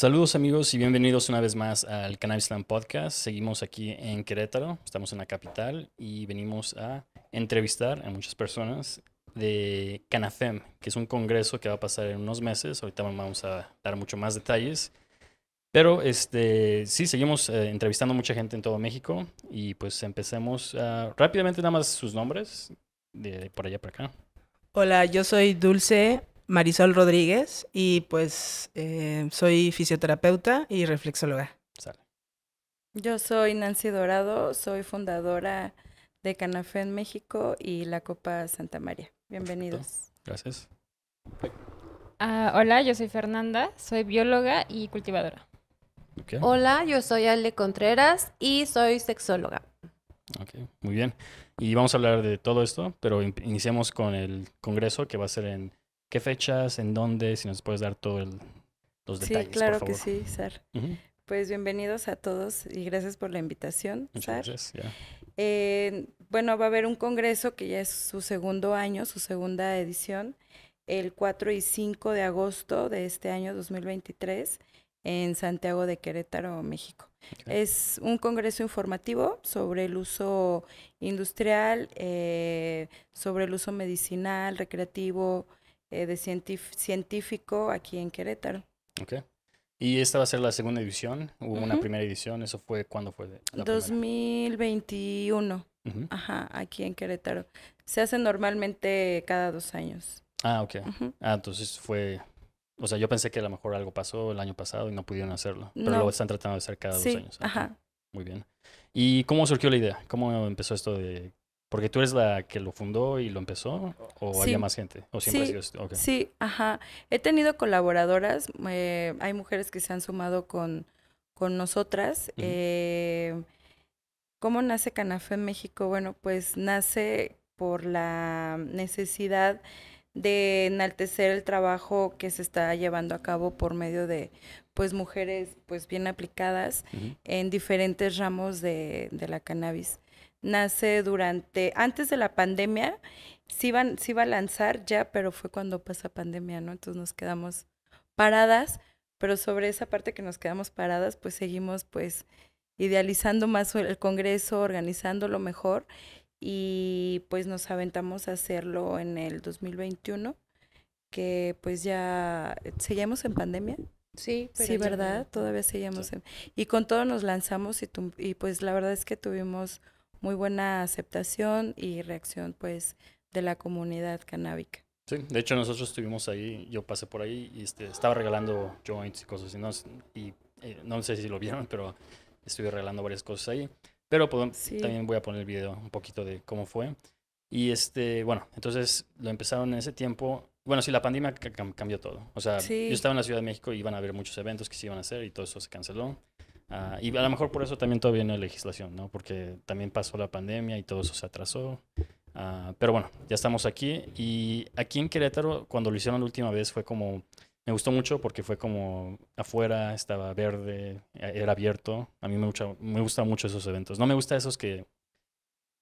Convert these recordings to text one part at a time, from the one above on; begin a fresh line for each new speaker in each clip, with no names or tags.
Saludos amigos y bienvenidos una vez más al Cannabisland Podcast. Seguimos aquí en Querétaro, estamos en la capital y venimos a entrevistar a muchas personas de Canafem, que es un congreso que va a pasar en unos meses. Ahorita vamos a dar mucho más detalles. Pero este, sí, seguimos eh, entrevistando entrevistando mucha gente en todo México y pues empecemos ah, rápidamente nada más sus nombres de, de por allá para acá.
Hola, yo soy Dulce, Marisol Rodríguez y pues eh, soy fisioterapeuta y
reflexóloga.
Yo soy Nancy Dorado, soy fundadora de Canafé en México y la Copa Santa María. Bienvenidos.
Gracias.
Ah, hola, yo soy Fernanda, soy bióloga y cultivadora. Hola, yo soy Ale Contreras y soy sexóloga.
Ok, muy bien. Y vamos a hablar de todo esto, pero iniciamos con el congreso que va a ser en qué fechas, en dónde, si nos puedes dar todos los detalles. Sí, claro que sí, Sar.
Pues bienvenidos a todos y gracias por la invitación. Muchas gracias. bueno, va a haber un congreso que ya es su segundo año, su segunda edición, el 4 y 5 de agosto de este año 2023 en Santiago de Querétaro, México. Es un congreso informativo sobre el uso industrial, eh, sobre el uso medicinal, recreativo, eh, de científico aquí en Querétaro.
Ok. ¿Y esta va a ser la segunda edición? ¿Hubo una primera edición? ¿Eso fue cuándo fue? La
2021. Ajá, aquí en Querétaro. Se hace normalmente cada dos años.
Ah, ok. Ah, entonces fue. O sea, yo pensé que a lo mejor algo pasó el año pasado y no pudieron hacerlo. Pero lo están tratando de hacer cada dos años. Ajá. Muy bien. ¿Y cómo surgió la idea? ¿Cómo empezó esto de porque tú eres la que lo fundó y lo empezó, o había más gente, o siempre sí, Sí,
ajá. He tenido colaboradoras, eh, hay mujeres que se han sumado con, con nosotras. Eh, ¿Cómo nace Canafe en México? Bueno, pues nace por la necesidad de enaltecer el trabajo que se está llevando a cabo por medio de pues mujeres pues bien aplicadas en diferentes ramos de la cannabis nace durante, antes de la pandemia, sí iba, sí iba a lanzar ya, pero fue cuando pasa pandemia, ¿no? Entonces nos quedamos paradas, pero sobre esa parte que nos quedamos paradas, pues seguimos pues idealizando más el Congreso, organizándolo mejor y pues nos aventamos a hacerlo en el 2021, que pues ya seguimos en pandemia. Sí, pero sí, ¿verdad? Todavía seguíamos en... Y con todo nos lanzamos y, y pues la verdad es que tuvimos muy buena aceptación y reacción pues de la comunidad canábica.
Sí, de hecho nosotros estuvimos ahí, yo pasé por ahí y este, estaba regalando joints y cosas y no eh, sé si lo vieron, pero estuve regalando varias cosas ahí. Pero pues, también voy a poner el video un poquito de cómo fue. Y este, bueno, entonces lo empezaron en ese tiempo. Bueno, sí, la pandemia cambió todo. O sea, yo estaba en la Ciudad de México y iban a haber muchos eventos que se iban a hacer y todo eso se canceló. Ah, y a lo mejor por eso también todavía no hay legislación, ¿no? Porque también pasó la pandemia y todo eso se atrasó. Ah, pero bueno, ya estamos aquí. Y aquí en Querétaro, cuando lo hicieron la última vez, fue como. Me gustó mucho porque fue como afuera, estaba verde, eh, era abierto. A mí me, gusta, me gustan mucho esos eventos. No me gusta esos que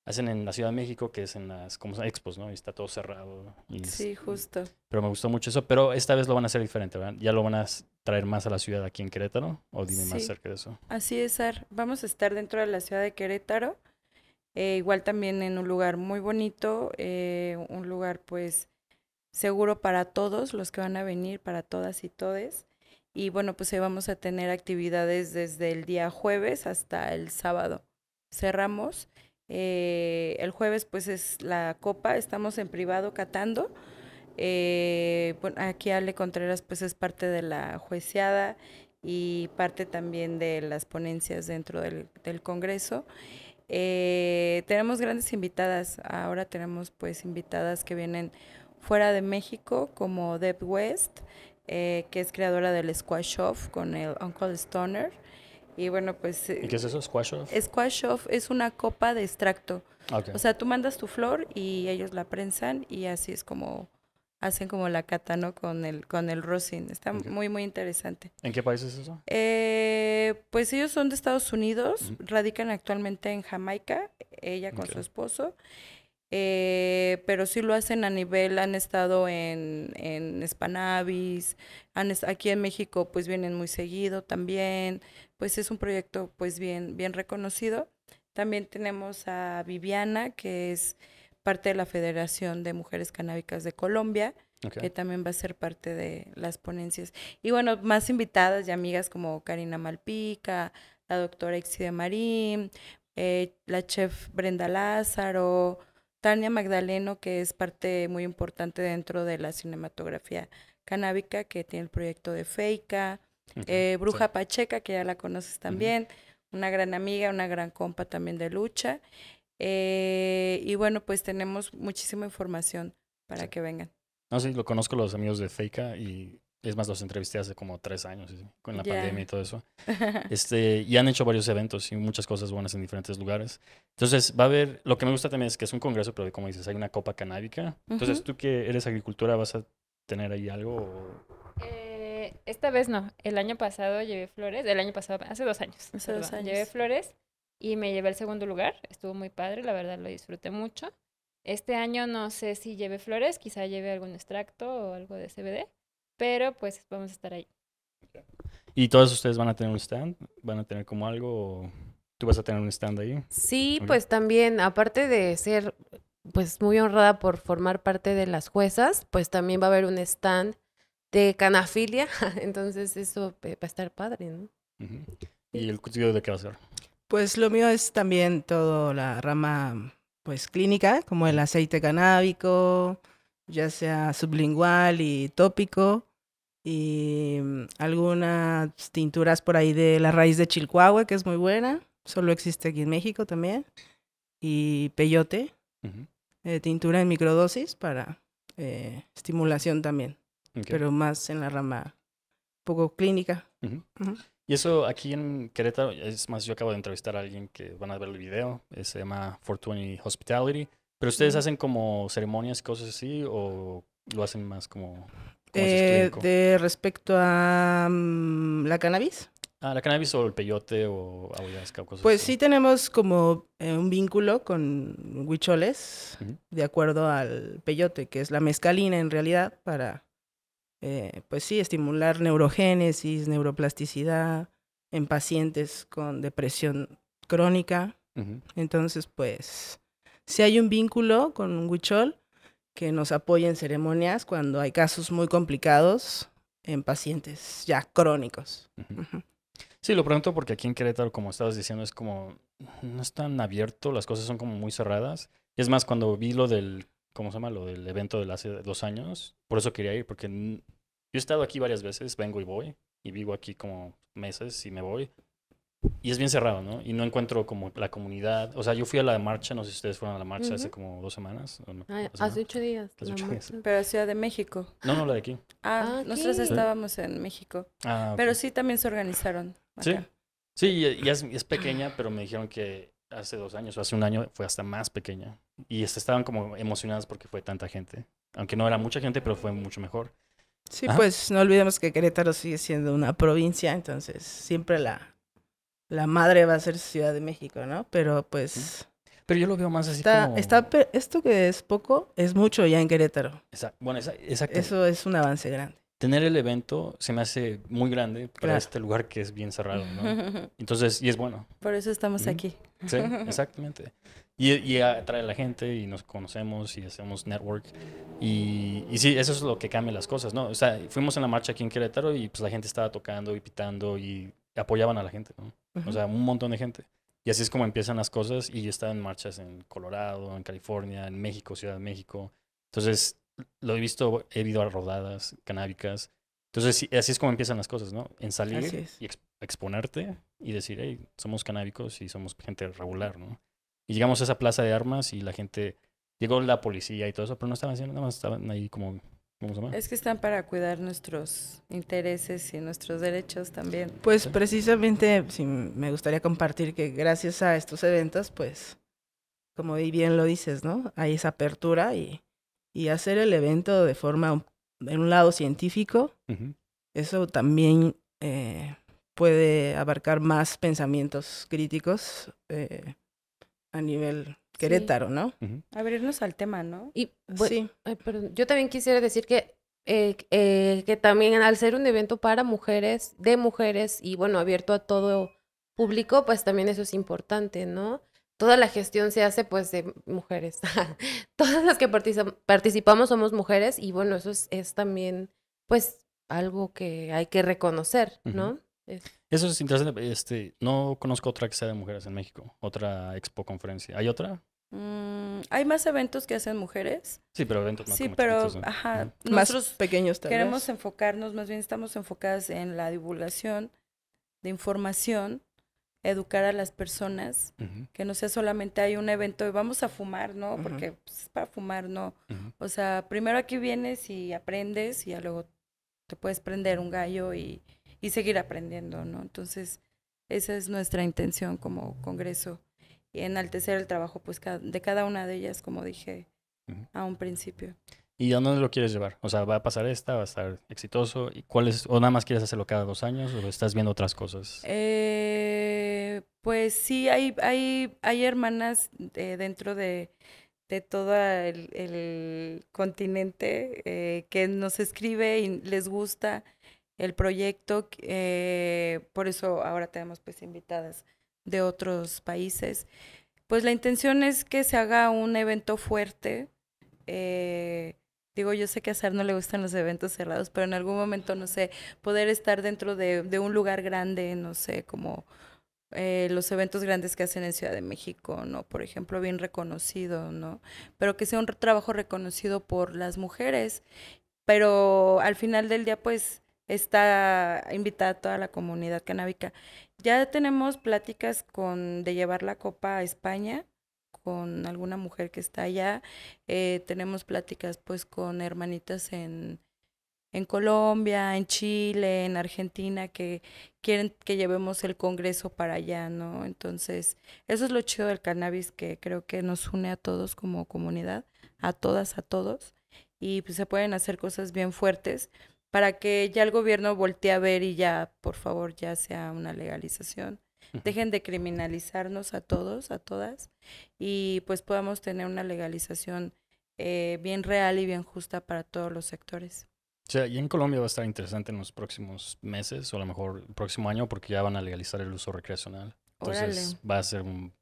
hacen en la Ciudad de México, que es en las como expos, ¿no? Y está todo cerrado. sí, justo. Pero me gustó mucho eso. Pero esta vez lo van a hacer diferente, ¿verdad? Ya lo van a traer más a la ciudad aquí en Querétaro? O dime más cerca de eso.
Así es, Vamos a estar dentro de la ciudad de Querétaro. Eh, igual también en un lugar muy bonito, eh, un lugar pues seguro para todos los que van a venir, para todas y todes. Y bueno, pues ahí vamos a tener actividades desde el día jueves hasta el sábado. Cerramos. Eh, el jueves pues es la copa, estamos en privado catando. Eh, bueno, aquí Ale Contreras pues es parte de la jueceada y parte también de las ponencias dentro del, Congreso. Eh, tenemos grandes invitadas, ahora tenemos pues invitadas que vienen fuera de México como Deb West, eh, que es creadora del Squash Off con el Uncle Stoner. Y bueno, pues... Eh, ¿Y qué es eso, Squash Off? Squash Off es una copa de extracto. O sea, tú mandas tu flor y ellos la prensan y así es como hacen como la cata, ¿no? Con el, con el rosin. Está muy, muy interesante.
¿En qué país es eso?
Eh, pues ellos son de Estados Unidos, radican actualmente en Jamaica, ella con su esposo. Eh, pero sí lo hacen a nivel, han estado en, en Spanavis, han, aquí en México pues vienen muy seguido también, pues es un proyecto pues bien, bien reconocido. También tenemos a Viviana, que es parte de la Federación de Mujeres Canábicas de Colombia, que también va a ser parte de las ponencias. Y bueno, más invitadas y amigas como Karina Malpica, la doctora Exide Marín, eh, la chef Brenda Lázaro, Tania Magdaleno, que es parte muy importante dentro de la cinematografía canábica, que tiene el proyecto de Feica, eh, Bruja Pacheca, que ya la conoces también, una gran amiga, una gran compa también de lucha. Eh, y bueno, pues tenemos muchísima información para que vengan.
No, sé lo conozco los amigos de Feika y es más, los entrevisté hace como tres años, con la pandemia y todo eso. Este, y han hecho varios eventos y muchas cosas buenas en diferentes lugares. Entonces, va a haber, lo que me gusta también es que es un congreso, pero como dices, hay una copa canábica. Entonces, tú que eres agricultura, ¿vas a tener ahí algo?
Eh, esta vez no. El año pasado llevé flores, el año pasado, hace dos años. Hace dos años. Llevé flores y me llevé el segundo lugar. Estuvo muy padre, la verdad lo disfruté mucho. Este año no sé si lleve flores, quizá lleve algún extracto o algo de CBD, pero pues vamos a estar ahí.
¿Y todos ustedes van a tener un stand? ¿Van a tener como algo? ¿Tú vas a tener un stand ahí? Sí, pues
también, aparte de ser pues muy honrada por formar parte de las juezas, pues también va a haber un stand de canafilia, entonces eso eh, va a estar padre, ¿no?
¿Y el cultivo de qué va a ser?
Pues lo mío es también toda la rama pues clínica, como el aceite canábico, ya sea sublingual y tópico, y mm, algunas tinturas por ahí de la raíz de chilcuahua, que es muy buena, solo existe aquí en México también, y peyote, eh, tintura en microdosis para eh, estimulación también, pero más en la rama poco clínica.
Y eso aquí en Querétaro, es más, yo acabo de entrevistar a alguien que van a ver el video, eh, se llama Fortune Hospitality. ¿Pero ustedes hacen como ceremonias, cosas así, o lo hacen más como... Eh,
de respecto a mm, la cannabis.
Ah, la cannabis o el peyote o ayahuasca cosas Pues
sí tenemos como eh, un vínculo con huicholes, de acuerdo al peyote, que es la mezcalina en realidad, para eh, pues sí, estimular neurogénesis, neuroplasticidad en pacientes con depresión crónica. Entonces, pues, si hay un vínculo con un huichol que nos apoya en ceremonias cuando hay casos muy complicados en pacientes ya crónicos.
Sí, lo pregunto porque aquí en Querétaro, como estabas diciendo, es como, no es tan abierto, las cosas son como muy cerradas. Y es más, cuando vi lo del ¿cómo se llama? Lo del evento de hace dos años. Por eso quería ir, porque yo he estado aquí varias veces, vengo y voy, y vivo aquí como meses y me voy. Y es bien cerrado, ¿no? Y no encuentro como la comunidad. O sea, yo fui a la marcha, no sé si ustedes fueron a la marcha hace como dos semanas. O no, ah, hace, ocho días. Hace ocho
Pero Ciudad de México.
No, no, la de aquí. Ah, ah nosotros estábamos
en México. Ah, Pero sí también se organizaron.
Sí. Sí, y, es, es, pequeña, pero me dijeron que hace dos años o hace un año fue hasta más pequeña. Y estaban como emocionadas porque fue tanta gente. Aunque no era mucha gente, pero fue mucho mejor. Sí, pues
no olvidemos que Querétaro sigue siendo una provincia, entonces siempre la, la madre va a ser Ciudad de México, ¿no? Pero pues... Pero yo lo veo más así como... Está, esto que es poco, es mucho ya en Querétaro. Exacto. Bueno, Eso es un
avance grande tener el evento se me hace muy grande para este lugar que es bien cerrado, ¿no? Entonces, y es bueno. Por eso estamos aquí. Sí, exactamente. Y, y, atrae a la gente y nos conocemos y hacemos network. Y, y, sí, eso es lo que cambia las cosas, ¿no? O sea, fuimos en la marcha aquí en Querétaro y pues la gente estaba tocando y pitando y apoyaban a la gente, ¿no? O sea, un montón de gente. Y así es como empiezan las cosas y yo estaba en marchas en Colorado, en California, en México, Ciudad de México. Entonces, lo he visto, he ido a rodadas canábicas. Entonces, así es como empiezan las cosas, ¿no? En salir y exponerte y decir, hey, somos canábicos y somos gente regular, ¿no? Y llegamos a esa plaza de armas y la gente, llegó la policía y todo eso, pero no estaban haciendo nada más, estaban ahí como es
que están para cuidar nuestros intereses y nuestros derechos también.
Pues precisamente sí, me gustaría compartir que gracias a estos eventos, pues, como bien lo dices, ¿no? Hay esa apertura y y hacer el evento de forma, en un lado científico, eso también eh, puede abarcar más pensamientos críticos eh, a nivel Querétaro, ¿no?
Abrirnos al tema, ¿no? Y, sí. perdón, yo también quisiera decir que eh, que también al ser un evento para mujeres, de mujeres y bueno, abierto a todo público, pues también eso es importante, ¿no? toda la gestión se hace pues de mujeres. Todas las que participamos somos mujeres y bueno, eso es, también pues algo que hay que reconocer, ¿no?
Eso es interesante. Este, no conozco otra que sea de mujeres en México, otra expo conferencia. ¿Hay otra?
Mm,
hay más eventos que hacen mujeres. Sí, pero eventos más Sí, pero ajá, más pequeños también. Queremos enfocarnos, más bien estamos enfocadas en la divulgación de información educar a las personas, que no sea solamente hay un evento y vamos a fumar, ¿no? Porque pues, es para fumar, ¿no? O sea, primero aquí vienes y aprendes y luego te puedes prender un gallo y, y seguir aprendiendo, ¿no? Entonces, esa es nuestra intención como Congreso y enaltecer el trabajo pues, de cada una de ellas, como dije a un principio.
¿Y a dónde lo quieres llevar? O sea, ¿va a pasar esta? ¿Va a estar exitoso? ¿Y cuál es, ¿O nada más quieres hacerlo cada dos años? ¿O estás viendo otras cosas?
Eh, pues sí, hay, hay, hay hermanas dentro de, todo el, continente eh, que nos escribe y les gusta el proyecto. Eh, por eso ahora tenemos pues invitadas de otros países. Pues la intención es que se haga un evento fuerte. Eh, Digo, yo sé que a Sar no le gustan los eventos cerrados, pero en algún momento, no sé, poder estar dentro de, un lugar grande, no sé, como eh, los eventos grandes que hacen en Ciudad de México, ¿no? Por ejemplo, bien reconocido, ¿no? Pero que sea un trabajo reconocido por las mujeres. Pero al final del día, pues, está invitada toda la comunidad canábica. Ya tenemos pláticas con de llevar la copa a España con alguna mujer que está allá, eh, tenemos pláticas pues con hermanitas en, en Colombia, en Chile, en Argentina, que quieren que llevemos el Congreso para allá, ¿no? Entonces, eso es lo chido del cannabis, que creo que nos une a todos como comunidad, a todas, a todos, y pues se pueden hacer cosas bien fuertes para que ya el gobierno voltee a ver y ya, por favor, ya sea una legalización dejen de criminalizarnos a todos, a todas, y pues podamos tener una legalización eh, bien real y bien justa para todos los sectores.
sea, y en Colombia va a estar interesante en los próximos meses, o a lo mejor el próximo año, porque ya van a legalizar el uso recreacional. Entonces va a ser un,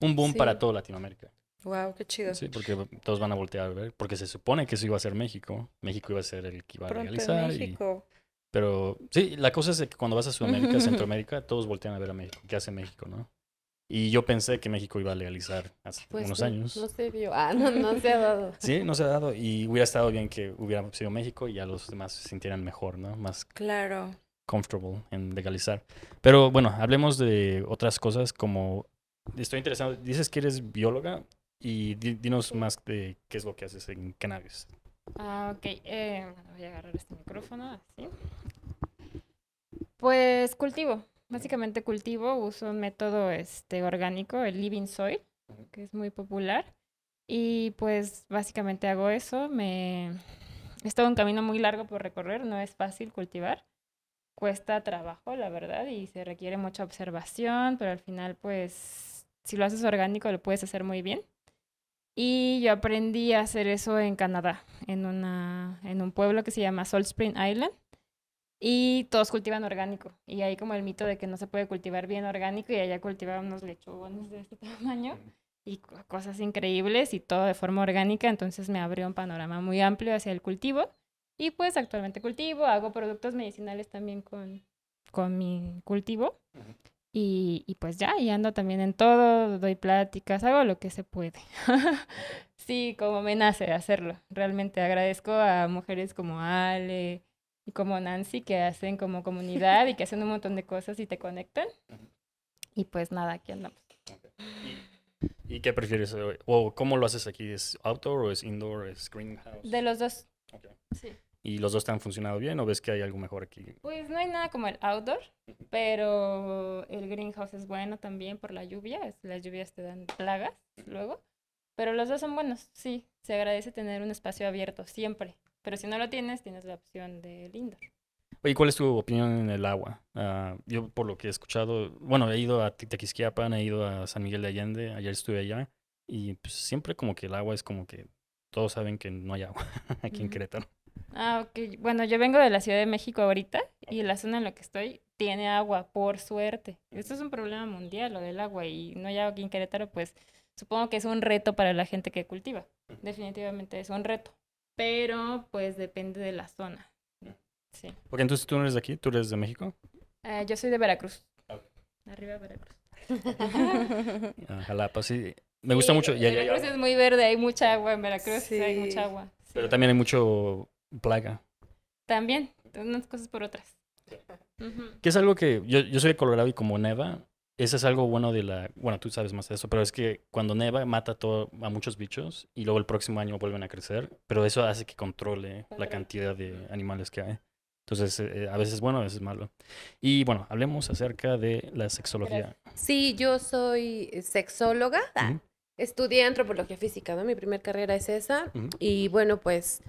boom para toda Latinoamérica. Wow, qué chido. Sí, porque todos van a voltear a ver, porque se supone que eso iba a ser México. México iba a ser el que iba a realizar legalizar. Y... Pero sí, la cosa es que cuando vas a Sudamérica, Centroamérica, todos voltean a ver a México, qué hace México, ¿no? Y yo pensé que México iba a legalizar hace pues unos años. No se
vio. Ah, no, no se ha dado.
sí, no se ha dado. Y hubiera estado bien que hubiera sido México y a los demás se sintieran mejor, ¿no? Más claro. comfortable en legalizar. Pero bueno, hablemos de otras cosas como... Estoy interesado. Dices que eres bióloga y dinos más de qué es lo que haces en cannabis.
Ah, ok. Em, voy a agarrar este micrófono Pues cultivo. Básicamente cultivo, uso un método este, orgánico, el Living Soil, que es muy popular. Y pues básicamente hago eso. Me... Es todo un camino muy largo por recorrer, no es fácil cultivar. Cuesta trabajo, la verdad, y se requiere mucha observación, pero al final pues si lo haces orgánico lo puedes hacer muy bien. Y yo aprendí a hacer eso en Canadá, en, una, en un pueblo que se llama Salt Spring Island. Y todos cultivan orgánico. Y hay como el mito de que no se puede cultivar bien orgánico y allá cultivaban unos lechones de este tamaño y cosas increíbles y todo de forma orgánica. Entonces me abrió un panorama muy amplio hacia el cultivo. Y pues actualmente cultivo, hago productos medicinales también con, con mi cultivo. Y, pues ya, y ando también en todo, doy pláticas, hago lo que se puede. sí, como me nace hacerlo. Realmente agradezco a mujeres como Ale y como Nancy que hacen como comunidad y que hacen un montón de cosas y te conectan. Y pues nada, aquí andamos.
¿Y qué prefieres? Eh, ¿O cómo lo haces aquí? ¿Es outdoor o es indoor? ¿Es greenhouse? De
los dos. Sí.
¿Y los dos te han funcionado bien o ves que hay algo mejor aquí?
Pues no hay nada como el outdoor, pero el greenhouse es bueno también por la lluvia. Las lluvias te dan plagas luego. Pero los dos son buenos, sí. Se agradece tener un espacio abierto siempre. Pero si no lo tienes, tienes la opción del indoor.
Oye, ¿cuál es tu opinión en el agua? Ah, yo por lo que he escuchado, bueno, he ido a Tequisquiapan, he ido a San Miguel de Allende, ayer estuve allá y pues, siempre como que el agua es como que todos saben que no hay agua aquí en Querétaro.
Ah, ok. Bueno, yo vengo de la Ciudad de México ahorita y la zona en la que estoy tiene agua, por suerte. Esto es un problema mundial, lo del agua, y no ya aquí en Querétaro, pues supongo que es un reto para la gente que cultiva. Definitivamente es un reto. Pero pues depende de la zona. Sí.
Porque entonces tú no eres de aquí, tú eres de México.
Ah, yo soy de Veracruz. Arriba de Veracruz.
pues sí. Me gusta mucho. Veracruz
es muy verde, hay mucha agua en Veracruz, hay mucha agua.
Pero también hay mucho plaga.
También, unas cosas por otras.
Que es algo que yo, yo soy de Colorado y como neva, eso es algo bueno de la... Bueno, tú sabes más de eso, pero es que cuando neva mata todo, a muchos bichos y luego el próximo año vuelven a crecer, pero eso hace que controle la cantidad de animales que hay. Entonces, eh, eh, a veces es bueno, a veces es malo. Y bueno, hablemos acerca de la sexología.
Sí, yo soy sexóloga. Ah, estudié antropología física, ¿no? Mi primera carrera es esa. Y bueno, pues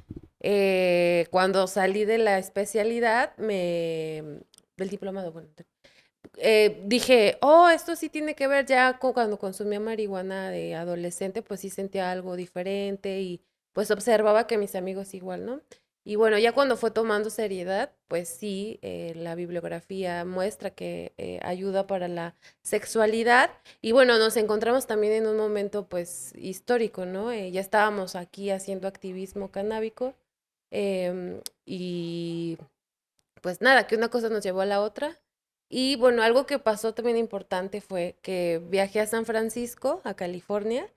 eh, cuando salí de la especialidad, me, mm, del diplomado, bueno, eh, dije, oh, esto sí tiene que ver ya con cuando consumía marihuana de adolescente, pues sí sentía algo diferente y pues observaba que mis amigos igual, ¿no? Y bueno, ya cuando fue tomando seriedad, pues sí, eh, la bibliografía muestra que ayuda para la sexualidad. Y bueno, nos encontramos también en un momento pues histórico, ¿no? ya estábamos aquí haciendo activismo canábico Em, y pues nada, que una cosa nos llevó a la otra. Y bueno, algo que pasó también importante fue que viajé a San Francisco, a California,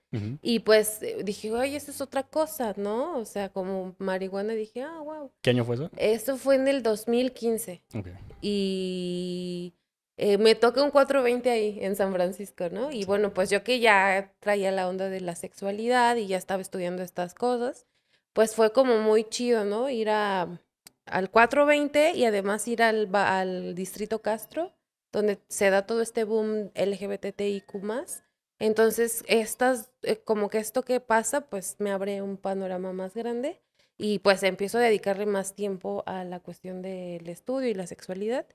y pues eh, dije, ay, eso es otra cosa, ¿no? O sea, como marihuana dije, ah, wow. ¿Qué año fue eso? Eso fue en el 2015. Okay. Y eh, me toqué un 420 ahí en San Francisco, ¿no? Y bueno, pues yo que ya traía la onda de la sexualidad y ya estaba estudiando estas cosas, pues fue como muy chido, ¿no? Ir a, al 420 y además ir al, al Distrito Castro, donde se da todo este boom LGBTIQ más. Entonces, estas, eh, como que esto que pasa, pues me abre un panorama más grande y pues empiezo a dedicarle más tiempo a la cuestión del estudio y la sexualidad.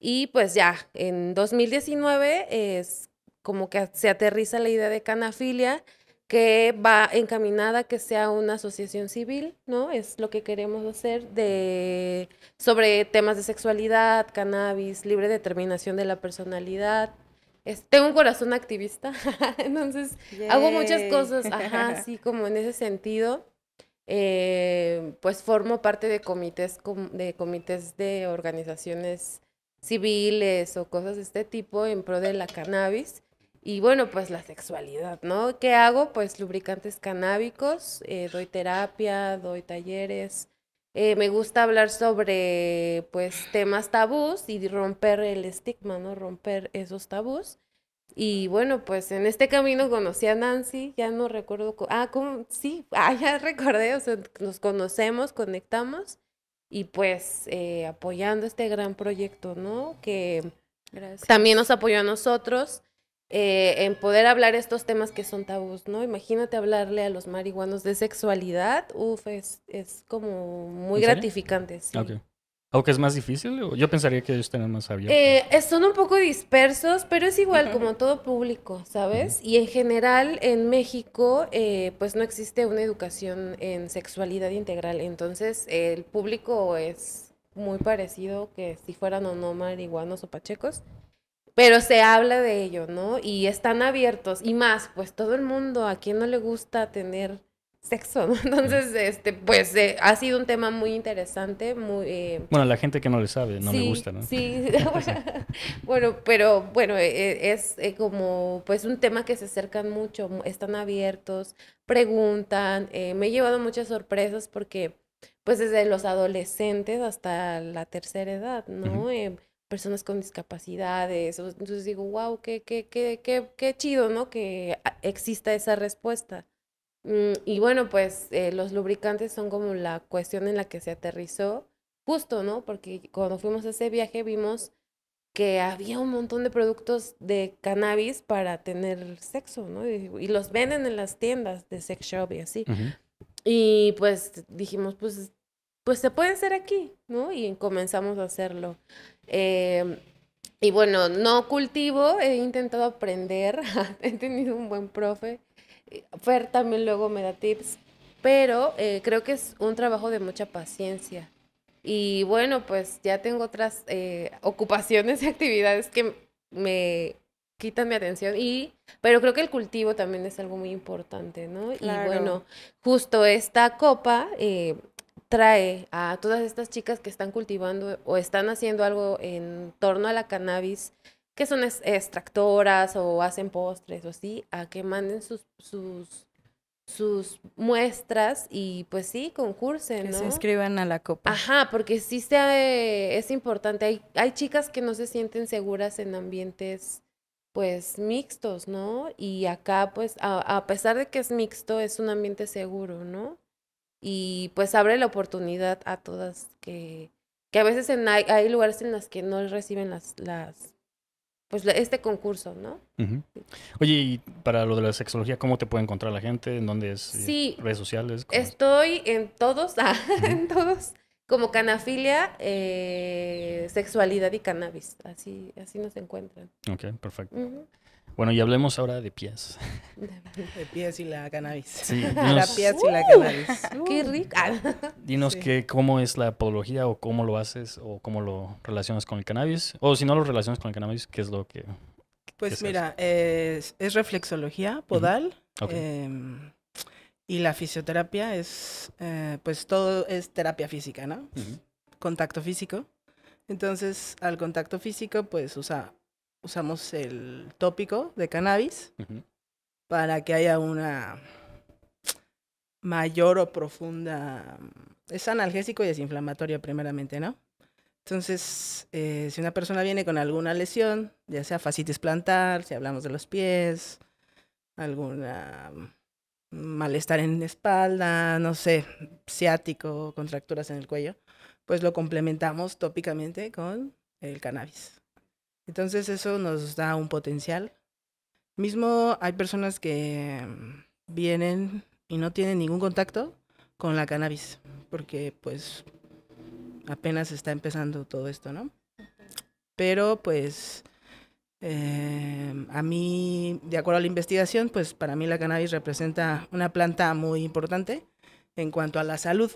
Y pues ya, en 2019 es como que se aterriza la idea de canafilia que va encaminada a que sea una asociación civil, ¿no? Es lo que queremos hacer de sobre temas de sexualidad, cannabis, libre determinación de la personalidad. tengo un corazón activista, entonces hago muchas cosas, ajá, así como en ese sentido. Eh, pues formo parte de comités de comités de organizaciones civiles o cosas de este tipo en pro de la cannabis y bueno, pues la sexualidad, ¿no? ¿Qué hago? Pues lubricantes canábicos, eh, doy terapia, doy talleres. Eh, me gusta hablar sobre, pues, temas tabús y romper el estigma, ¿no? Romper esos tabús. Y bueno, pues en este camino conocí a Nancy, ya no recuerdo, ah, ¿cómo? Sí, ah, ya recordé, o sea, nos conocemos, conectamos y pues eh, apoyando este gran proyecto, ¿no? Que también nos apoyó a nosotros eh, en poder hablar estos temas que son tabús, ¿no? Imagínate hablarle a los marihuanos de sexualidad, uf, es, como muy gratificante. Sí.
Aunque es más difícil, yo pensaría que ellos tienen más abiertos.
Eh, son un poco dispersos, pero es igual como todo público, ¿sabes? Y en general en México, eh, pues no existe una educación en sexualidad integral, entonces el público es muy parecido que si fueran o no marihuanos o pachecos pero se habla de ello, ¿no? Y están abiertos y más, pues todo el mundo, a quien no le gusta tener sexo, ¿no? Entonces, este, pues eh, ha sido un tema muy interesante, muy... Eh, bueno, la gente que no le sabe, no me le gusta, ¿no? Sí, bueno, pero bueno, eh, es como pues un tema que se acercan mucho, están abiertos, preguntan, me he llevado muchas sorpresas porque pues desde los adolescentes hasta la tercera edad, ¿no? personas con discapacidades. Entonces digo, wow, qué, qué, qué, qué, qué chido, ¿no? Que exista esa respuesta. Mm, y bueno, pues eh, los lubricantes son como la cuestión en la que se aterrizó, justo, ¿no? Porque cuando fuimos a ese viaje vimos que había un montón de productos de cannabis para tener sexo, ¿no? Y, los venden en las tiendas de sex shop y así. Y pues dijimos, pues, pues se puede hacer aquí, ¿no? Y comenzamos a hacerlo. Em, y bueno, no cultivo, he intentado aprender, he tenido un buen profe. Fer también luego me da tips, pero eh, creo que es un trabajo de mucha paciencia. Y bueno, pues ya tengo otras eh, ocupaciones y actividades que me quitan mi atención y pero creo que el cultivo también es algo muy importante, ¿no? Y bueno, justo esta copa eh, trae a todas estas chicas que están cultivando o están haciendo algo en torno a la cannabis, que son extractoras o hacen postres o así, a que manden sus, sus, sus muestras y pues sí, concursen, ¿no? Que se inscriban a la copa. Ajá, porque sí se, es importante. Hay, hay chicas que no se sienten seguras en ambientes pues mixtos, ¿no? Y acá pues a, a pesar de que es mixto, es un ambiente seguro, ¿no? y pues abre la oportunidad a todas que, que a veces en, hay, lugares en las que no reciben las, las pues este concurso, ¿no?
Oye, y para lo de la sexología, ¿cómo te puede encontrar la gente? ¿En dónde es? Eh, sí. ¿Redes sociales?
Estoy en todos, ah, en todos, como canafilia, eh, sexualidad y cannabis, así, así nos encuentran.
Ok, perfecto. Bueno, y hablemos ahora de pies.
De pies y la cannabis. Sí, dinos, la pies y la cannabis. Uh, ¡Qué rico! Ah. Dinos
que, cómo es la podología o cómo lo haces o cómo lo relacionas con el cannabis. O si no lo relacionas con el cannabis, ¿qué es lo que...? Pues
mira, es, reflexología podal. Em, y la fisioterapia es, eh, pues todo es terapia física, ¿no? Contacto físico. Entonces, al contacto físico, pues usa usamos el tópico de cannabis para que haya una mayor o profunda... Es analgésico y es inflamatorio primeramente, ¿no? Entonces, eh, si una persona viene con alguna lesión, ya sea fascitis plantar, si hablamos de los pies, algún mm, malestar en la espalda, no sé, ciático, contracturas en el cuello, pues lo complementamos tópicamente con el cannabis. Entonces eso nos da un potencial. Mismo hay personas que mm, vienen y no tienen ningún contacto con la cannabis, porque pues apenas está empezando todo esto, ¿no? Pero pues em, a mí, de acuerdo a la investigación, pues para mí la cannabis representa una planta muy importante en cuanto a la salud.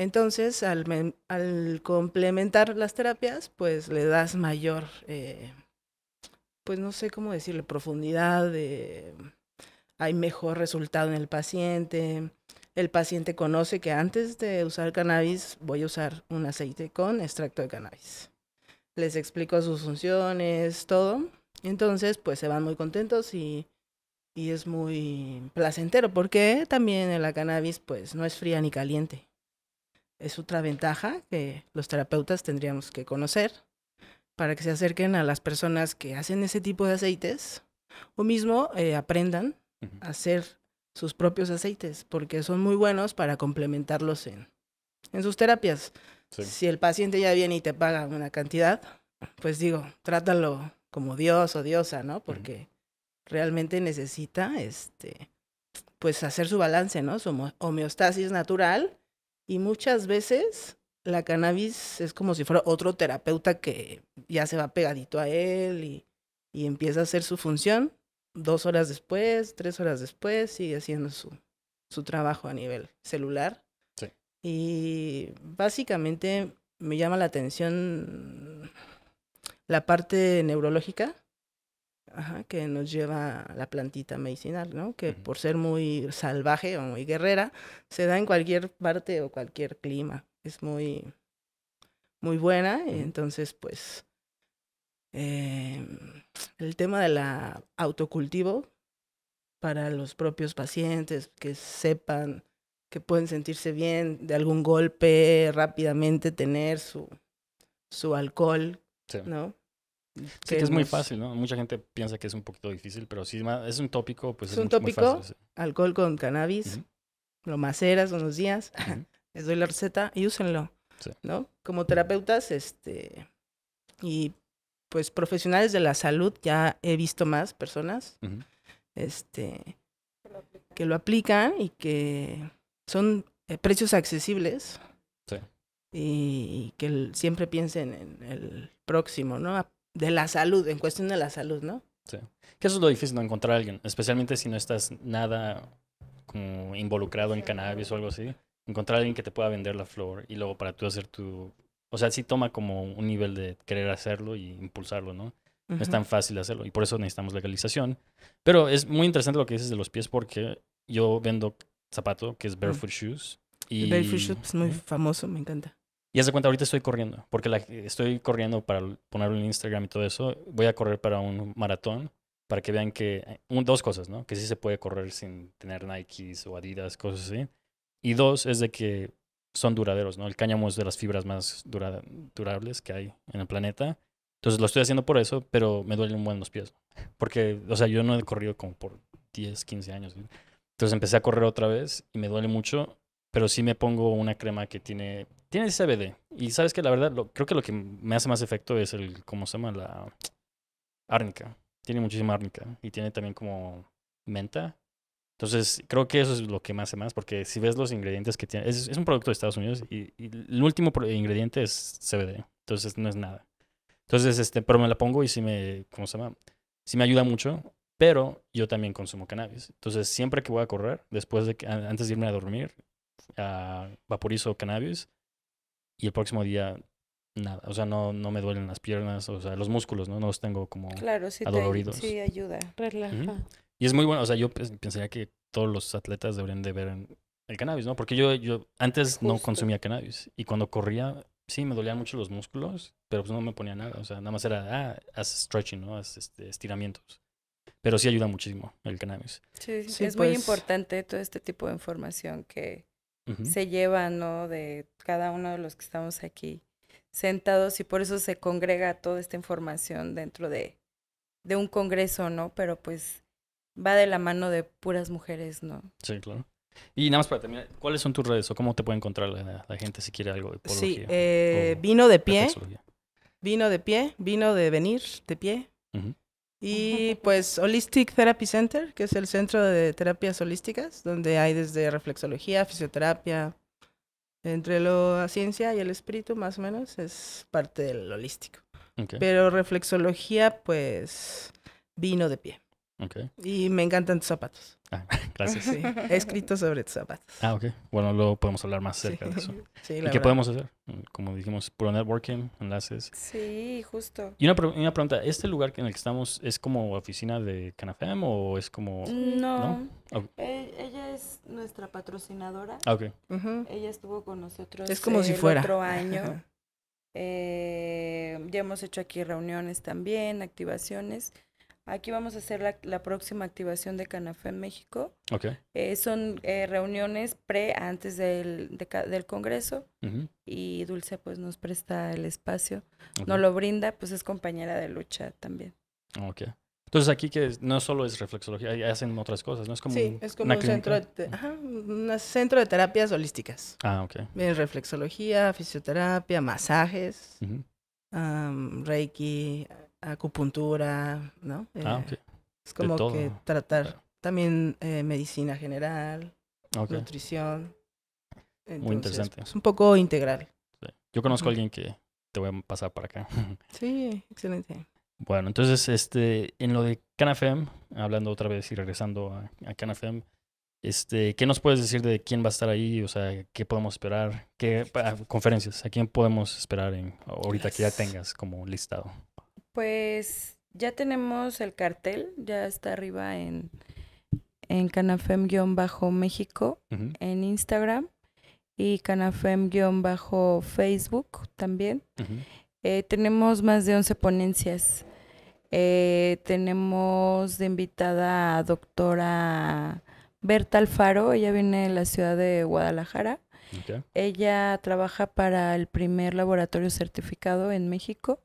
Entonces, al, complementar las terapias, pues le das mayor, eh, pues no sé cómo decirle, profundidad, hay mejor resultado en el paciente, el paciente conoce que antes de usar cannabis voy a usar un aceite con extracto de cannabis. Les explico sus funciones, todo. Entonces, pues se van muy contentos y, y es muy placentero porque también en la cannabis pues no es fría ni caliente es otra ventaja que los terapeutas tendríamos que conocer para que se acerquen a las personas que hacen ese tipo de aceites o mismo eh, aprendan a hacer sus propios aceites porque son muy buenos para complementarlos en, sus terapias. Si el paciente ya viene y te paga una cantidad, pues digo, trátalo como Dios o diosa, ¿no? Porque realmente necesita este pues hacer su balance, ¿no? Su homeostasis natural y muchas veces la cannabis es como si fuera otro terapeuta que ya se va pegadito a él y, empieza a hacer su función. Dos horas después, tres horas después, sigue haciendo su, su trabajo a nivel celular. Sí. Y básicamente me llama la atención la parte neurológica Ajá, que nos lleva la plantita medicinal, ¿no? Que por ser muy salvaje o muy guerrera, se da en cualquier parte o cualquier clima. Es muy, muy buena. entonces, pues, em, el tema del autocultivo para los propios pacientes, que sepan que pueden sentirse bien de algún golpe, rápidamente tener su, su alcohol, ¿no?
Sí, que es muy pues, fácil, ¿no? Mucha gente piensa que es un poquito difícil, pero sí es un tópico, pues es, un tópico.
Alcohol con cannabis, lo maceras unos días, les doy la receta y úsenlo, ¿no? Como terapeutas, este, y pues profesionales de la salud, ya he visto más personas, este, que lo aplican y que son eh, precios accesibles. Sí. Y, que siempre piensen en el próximo, ¿no? de la salud, en cuestión de la salud, ¿no?
Sí. Que eso es lo difícil, ¿no? encontrar a alguien, especialmente si no estás nada como involucrado en cannabis o algo así. Encontrar a alguien que te pueda vender la flor y luego para tú hacer tu... O sea, sí toma como un nivel de querer hacerlo y impulsarlo, ¿no? No es tan fácil hacerlo y por eso necesitamos legalización. Pero es muy interesante lo que dices de los pies porque yo vendo zapato que es mm. barefoot shoes. Y... barefoot shoes
es muy famoso, me
encanta. Y de cuenta, ahorita estoy corriendo, porque la, estoy corriendo para ponerlo en Instagram y todo eso. Voy a correr para un maratón, para que vean que, eh, un, dos cosas, ¿no? Que sí se puede correr sin tener Nikes o Adidas, cosas así. Y dos, es de que son duraderos, ¿no? El cáñamo es de las fibras más durables que hay en el planeta. Entonces lo estoy haciendo por eso, pero me duelen un los pies. Porque, o sea, yo no he corrido como por 10, 15 años. Entonces empecé a correr otra vez y me duele mucho pero sí me pongo una crema que tiene tiene CBD y sabes que la verdad creo que lo que me hace más efecto es el cómo se llama la árnica tiene muchísima árnica y tiene también como menta entonces creo que eso es lo que me hace más porque si ves los ingredientes que tiene es, un producto de Estados Unidos y, el último ingrediente es CBD entonces no es nada entonces este pero me la pongo y sí me cómo se llama sí me ayuda mucho pero yo también consumo cannabis. Entonces, siempre que voy a correr, después de que, antes de irme a dormir, vaporizo cannabis y el próximo día nada, o sea, no, no me duelen las piernas, o sea, los músculos, ¿no? No los tengo como claro, sí sí,
ayuda, relaja.
Y es muy bueno, o sea, yo pensaría que todos los atletas deberían de ver el cannabis, ¿no? Porque yo, yo antes no consumía cannabis y cuando corría, sí, me dolían mucho los músculos, pero pues no me ponía nada, o sea, nada más era, ah, haz stretching, ¿no? Haz este, estiramientos. Pero sí ayuda muchísimo el cannabis.
Sí, es muy pues importante todo este tipo de información que, se lleva, ¿no? De cada uno de los que estamos aquí sentados y por eso se congrega toda esta información dentro de, un congreso, ¿no? Pero pues va de la mano de puras mujeres,
¿no?
Sí, claro. Y nada más para terminar, ¿cuáles son tus redes o cómo te puede encontrar la, gente si quiere algo de Sí, eh,
vino de pie, vino de pie, vino de venir de pie, y pues Holistic Therapy Center, que es el centro de terapias holísticas, donde hay desde reflexología, fisioterapia, entre lo, la ciencia y el espíritu, más o menos, es parte del holístico. Pero reflexología, pues, vino de pie. Y me encantan tus zapatos. Ah, gracias. Sí, he escrito sobre tus zapatos.
Ah, ok. Bueno, luego podemos hablar más cerca de eso. Sí, ¿Y qué podemos hacer? Como dijimos, puro networking, enlaces.
Sí, justo.
Y una, pregunta, ¿este lugar en el que estamos es como oficina de Canafem o es como... No.
E, ella es nuestra patrocinadora. Ah, ok. Ella estuvo con nosotros es como si fuera. el otro año. Eh, ya hemos hecho aquí reuniones también, activaciones. Aquí vamos a hacer la, próxima activación de Canafé en México. Okay. Eh, son eh, reuniones pre, antes del, del Congreso. Y Dulce pues nos presta el espacio. No lo brinda, pues es compañera de lucha
también. Ok. Entonces aquí que no solo es reflexología, hacen otras cosas, ¿no? Es como, sí, es como
un centro de, terapias holísticas. Ah, ok. Bien, reflexología, fisioterapia, masajes, reiki, acupuntura, ¿no? Eh, ah, es como que tratar también eh, medicina general, nutrición. Muy interesante. Es pues, un poco integral.
Yo conozco a alguien que te voy a pasar para acá.
Sí, excelente.
Bueno, entonces, este, en lo de Canafem hablando otra vez y regresando a, Canafem este, ¿qué nos puedes decir de quién va a estar ahí? O sea, ¿qué podemos esperar? ¿Qué conferencias? ¿A quién podemos esperar en, ahorita que ya pues tengas como listado?
Pues ya tenemos el cartel, ya está arriba en, en canafem-méxico en Instagram y canafem-facebook también. Eh, tenemos más de 11 ponencias. Eh, tenemos de invitada a doctora Berta Alfaro, ella viene de la ciudad de Guadalajara. Ella trabaja para el primer laboratorio certificado en México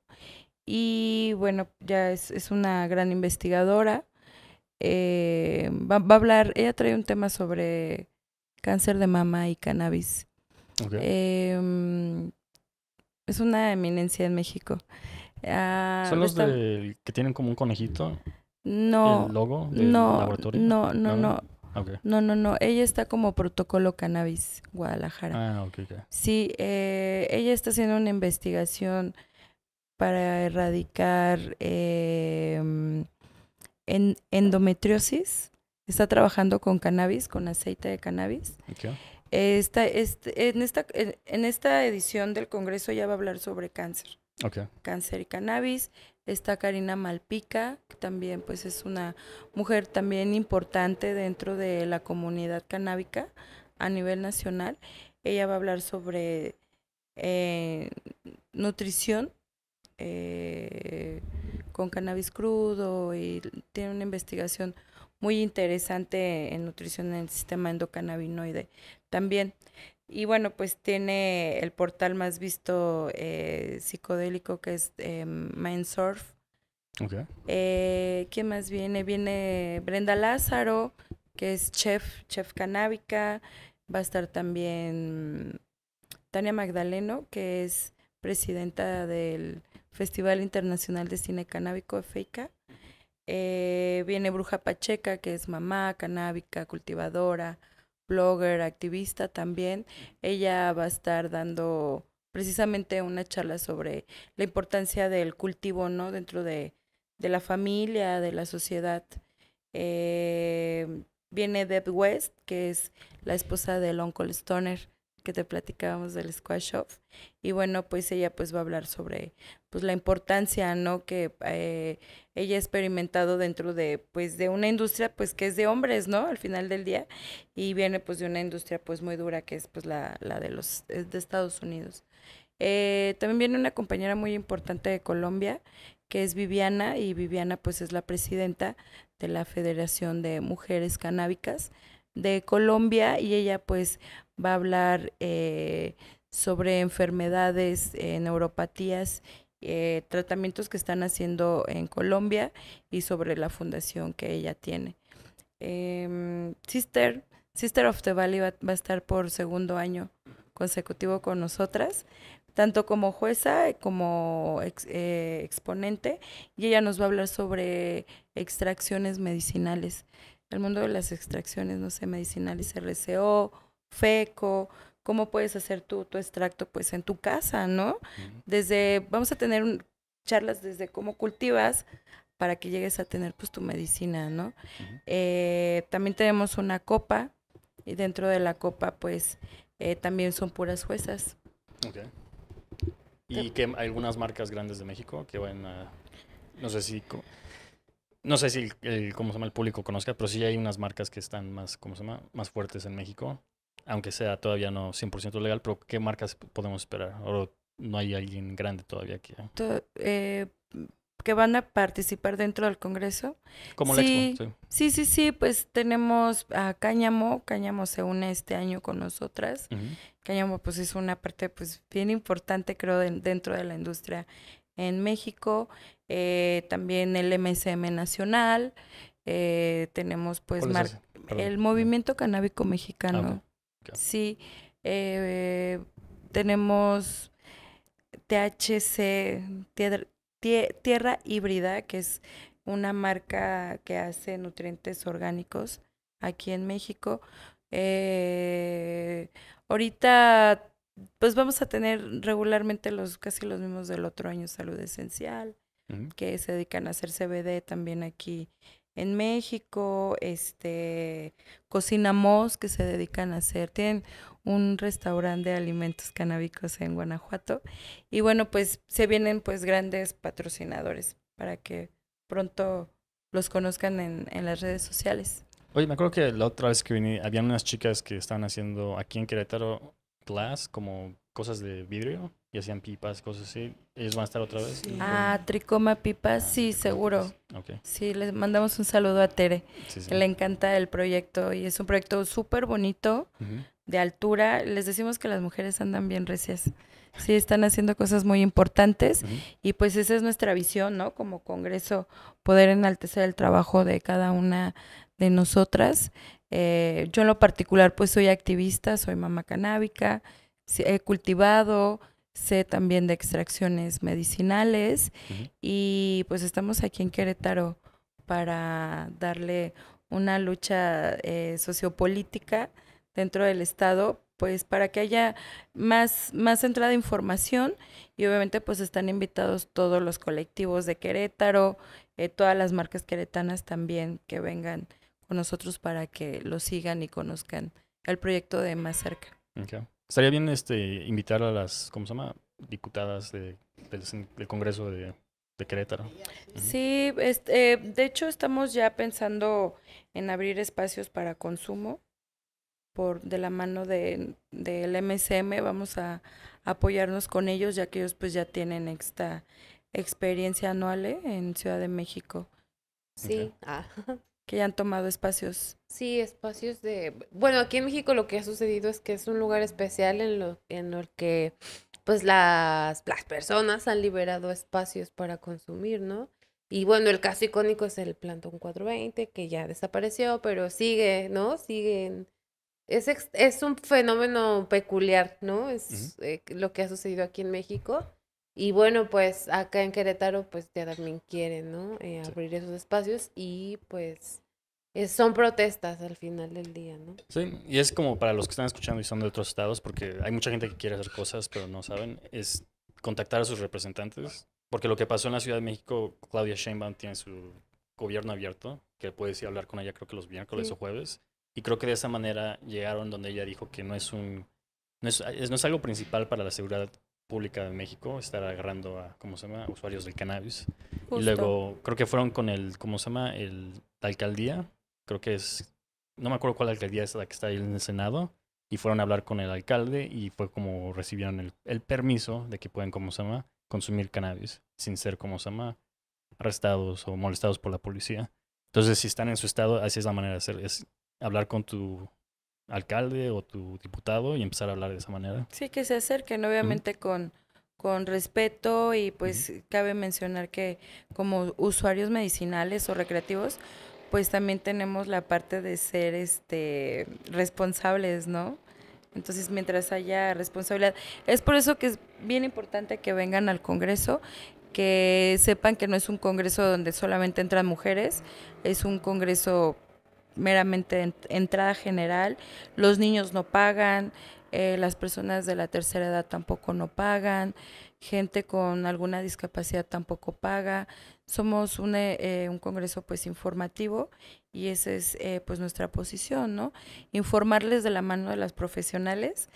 y bueno, ya es, es una gran investigadora. Eh, va, a hablar, ella trae un tema sobre cáncer de mama y cannabis. Em, es una eminencia en México. Ah, ¿Son los
de, que tienen como un conejito? No. ¿El logo del no, laboratorio? No, no, no.
No. no, no, Ella está como protocolo cannabis Guadalajara. Ah, ok, ok. Sí, eh, ella está haciendo una investigación para erradicar em, endometriosis. Está trabajando con cannabis, con aceite de cannabis. Este, en, esta, en esta edición del Congreso ya va a hablar sobre cáncer. Cáncer y cannabis. Está Karina Malpica, que también pues es una mujer también importante dentro de la comunidad canábica a nivel nacional. Ella va a hablar sobre eh, nutrición eh, con cannabis crudo y tiene una investigación muy interesante en nutrición en el sistema endocannabinoide también. Y bueno, pues tiene el portal más visto eh, psicodélico que es eh, Mindsurf. Eh, ¿Quién más viene? Viene Brenda Lázaro, que es chef, chef canábica. Va a estar también Tania Magdaleno, que es presidenta del Festival Internacional de Cine Canábico, FEICA. Eh, viene Bruja Pacheca, que es mamá, canábica, cultivadora, blogger, activista también. Ella va a estar dando precisamente una charla sobre la importancia del cultivo, ¿no? Dentro de, la familia, de la sociedad. Eh, viene Deb West, que es la esposa de Uncle Stoner que te platicábamos del squash off. Y bueno, pues ella pues va a hablar sobre pues la importancia, ¿no? Que eh, ella ha experimentado dentro de pues de una industria pues que es de hombres, ¿no? Al final del día y viene pues de una industria pues muy dura que es pues la, la de los eh, de Estados Unidos. Eh, también viene una compañera muy importante de Colombia que es Viviana y Viviana pues es la presidenta de la Federación de Mujeres Canábicas de Colombia y ella pues va a hablar eh, sobre enfermedades, neuropatías, eh, tratamientos que están haciendo en Colombia y sobre la fundación que ella tiene. Em, Sister, of the Valley va, a estar por segundo año consecutivo con nosotras tanto como jueza como eh, exponente, y ella nos va a hablar sobre extracciones medicinales el mundo de las extracciones, no sé, medicinales, RCO, FECO, cómo puedes hacer tu, tu extracto pues en tu casa, ¿no? Desde, vamos a tener charlas desde cómo cultivas para que llegues a tener pues tu medicina, ¿no? Eh, también tenemos una copa y dentro de la copa pues eh, también son puras juezas.
Ok. ¿Y que algunas marcas grandes de México que van a, no sé si no sé si el, cómo se llama el público conozca, pero sí hay unas marcas que están más, ¿cómo se llama? más fuertes en México, aunque sea todavía no 100% legal, pero ¿qué marcas podemos esperar? ¿O no hay alguien grande todavía que
eh, que van a participar dentro del Congreso. Como sí, sí. Sí, sí, pues tenemos a Cáñamo, Cáñamo se une este año con nosotras. Cáñamo pues es una parte pues bien importante creo dentro de la industria en México, eh, también el MSM Nacional, eh, tenemos pues el Movimiento Canábico ah, Mexicano. Sí, eh, tenemos THC, tierra, Híbrida, que es una marca que hace nutrientes orgánicos aquí en México. ahorita pues vamos a tener regularmente los casi los mismos del otro año, salud esencial, que se dedican a hacer CBD también aquí en México, este, Cocinamos, que se dedican a hacer, tienen un restaurante de alimentos canábicos en Guanajuato, y bueno, pues se vienen pues grandes patrocinadores para que pronto los conozcan en, en las redes sociales.
Oye, me acuerdo que la otra vez que vine, habían unas chicas que estaban haciendo aquí en Querétaro glass, como cosas de vidrio, y hacían pipas, cosas así. ¿Ellos van a estar otra vez? Ah,
Tricoma Pipas, ah, sí, seguro. Okay. Sí, les mandamos un saludo a Tere. Le encanta el proyecto y es un proyecto súper bonito, de altura. Les decimos que las mujeres andan bien recias. Sí, están haciendo cosas muy importantes y pues esa es nuestra visión, ¿no? Como Congreso, poder enaltecer el trabajo de cada una de nosotras eh, yo en lo particular pues soy activista, soy mamá canábica, he cultivado, sé también de extracciones medicinales y pues estamos aquí en Querétaro para darle una lucha eh, sociopolítica dentro del Estado, pues para que haya más, más entrada de información y obviamente pues están invitados todos los colectivos de Querétaro, eh, todas las marcas queretanas también que vengan con nosotros para que lo sigan y conozcan el proyecto de más cerca.
Estaría bien este, invitar a las, ¿cómo se llama? Diputadas del, Congreso de, Querétaro.
Sí, este, de hecho estamos ya pensando en abrir espacios para consumo. Por, de la mano del de, MCM vamos a, apoyarnos con ellos, ya que ellos pues ya tienen esta experiencia anual ¿eh? en Ciudad de
México. Sí, ah. que ya han tomado espacios. Sí, espacios de... Bueno, aquí en México lo que ha sucedido es que es un lugar especial en lo, en el que pues las, las personas han liberado espacios para consumir, ¿no? Y bueno, el caso icónico es el plantón 420, que ya desapareció, pero sigue, ¿no? Siguen. Es, es un fenómeno peculiar, ¿no? Es eh, lo que ha sucedido aquí en México. Y bueno, pues acá en Querétaro, pues ya también quieren, ¿no? Eh, abrir esos espacios y pues son protestas al final del día, ¿no?
Sí, y es como para los que están escuchando y son de otros estados, porque hay mucha gente que quiere hacer cosas, pero no saben, es contactar a sus representantes, porque lo que pasó en la Ciudad de México, Claudia Sheinbaum tiene su gobierno abierto, que puedes ir a hablar con ella creo que los miércoles o jueves, y creo que de esa manera llegaron donde ella dijo que no es un no es algo principal para la seguridad Pública de México estar agarrando a, ¿cómo se llama?, usuarios del cannabis. Y luego creo que fueron con el, ¿cómo se llama?, el, alcaldía, creo que es, no me acuerdo cuál alcaldía es la que está ahí en el Senado, y fueron a hablar con el alcalde y fue como recibieron el, el permiso de que pueden, ¿cómo se llama?, consumir cannabis sin ser, ¿cómo se llama?, arrestados o molestados por la policía. Entonces, si están en su estado, así es la manera de hacer, es hablar con tu alcalde o tu diputado y empezar a hablar de esa manera.
Sí, que se acerquen, obviamente, con, con respeto y pues cabe mencionar que como usuarios medicinales o recreativos, pues también tenemos la parte de ser este responsables, ¿no? Entonces, mientras haya responsabilidad, es por eso que es bien importante que vengan al Congreso, que sepan que no es un Congreso donde solamente entran mujeres, es un Congreso meramente entrada general. Los niños no pagan, eh, las personas de la tercera edad tampoco no pagan, gente con alguna discapacidad tampoco paga. Somos un, eh, eh, congreso pues informativo y esa es pues nuestra posición, ¿no? Informarles de la mano de las profesionales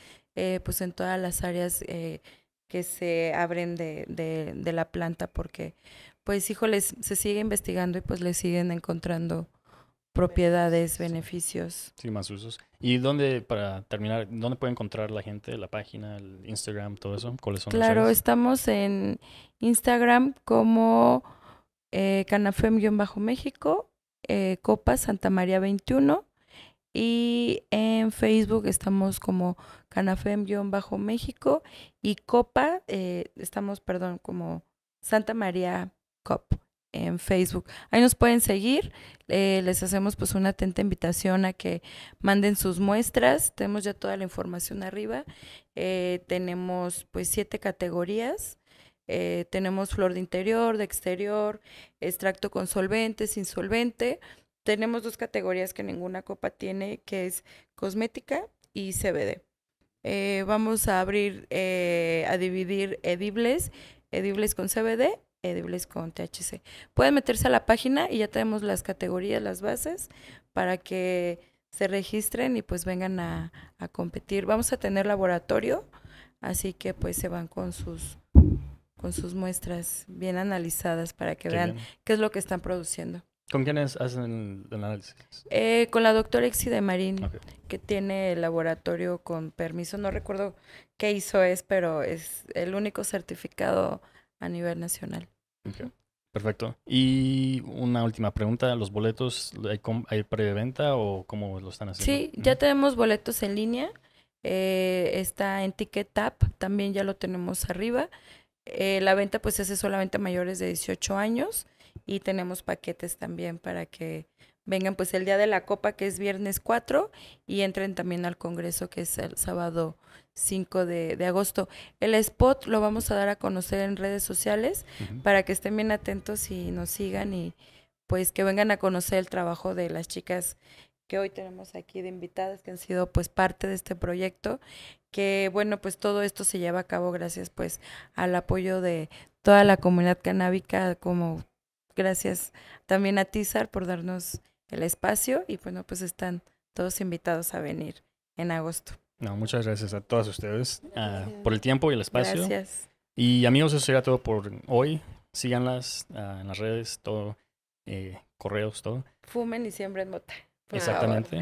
pues en todas las áreas que se abren de, la planta porque pues híjoles, se sigue investigando y pues le siguen encontrando propiedades, beneficios.
Sí, más usos. ¿Y dónde, para terminar, dónde puede encontrar la gente, la página, el Instagram, todo eso? ¿Cuáles son Claro, estamos
en Instagram como eh, Canafem-México, eh, Copa Santa María 21. Y en Facebook estamos como Canafem-México y Copa, eh, estamos, perdón, como Santa María Cop en Facebook. Ahí nos pueden seguir. Eh, les hacemos pues una atenta invitación a que manden sus muestras. Tenemos ya toda la información arriba. Eh, tenemos pues siete categorías. Eh, tenemos flor de interior, de exterior, extracto con solvente, sin solvente. Tenemos dos categorías que ninguna copa tiene, que es cosmética y CBD. vamos a abrir, a dividir edibles, edibles con CBD edibles con THC. Pueden meterse a la página y ya tenemos las categorías, las bases para que se registren y pues vengan a, competir. Vamos a tener laboratorio, así que pues se van con sus con sus muestras bien analizadas para que vean qué es lo que están produciendo.
¿Con quiénes hacen el análisis?
Eh, con la doctora Exi de Marín, que tiene el laboratorio con permiso. No recuerdo qué hizo es, pero es el único certificado a nivel nacional.
Perfecto. Y una última pregunta, ¿los boletos hay, hay preventa o cómo lo están haciendo? Sí, ya
tenemos boletos en línea. Eh, está en Ticket App, también ya lo tenemos arriba. Eh, la venta pues es solamente mayores de 18 años y tenemos paquetes también para que vengan pues el día de la copa que es viernes 4 y entren también al congreso que es el sábado 5 de, agosto. El spot lo vamos a dar a conocer en redes sociales para que estén bien atentos y nos sigan y pues que vengan a conocer el trabajo de las chicas que hoy tenemos aquí de invitadas que han sido pues parte de este proyecto que bueno pues todo esto se lleva a cabo gracias pues al apoyo de toda la comunidad canábica como gracias también a Tizar por darnos el espacio y bueno pues, pues están todos invitados a venir en agosto.
No, muchas gracias a todas ustedes ah, por el tiempo y el espacio. Gracias. Y amigos, eso sería todo por hoy. Síganlas ah, en las redes, todo, eh, correos, todo.
Fumen y siembren bote Exactamente.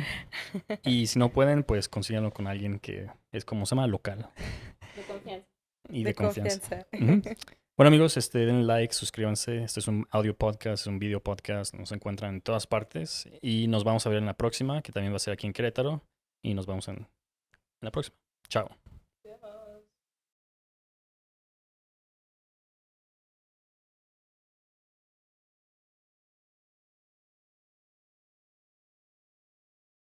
Y si no pueden, pues consíganlo con alguien que es como se llama local. De confianza. Y de, confianza. Bueno amigos, este, den like, suscríbanse. Este es un audio podcast, es un video podcast. Nos encuentran en todas partes. Y nos vamos a ver en la próxima, que también va a ser aquí en Querétaro. Y nos vamos en la próxima. Chao.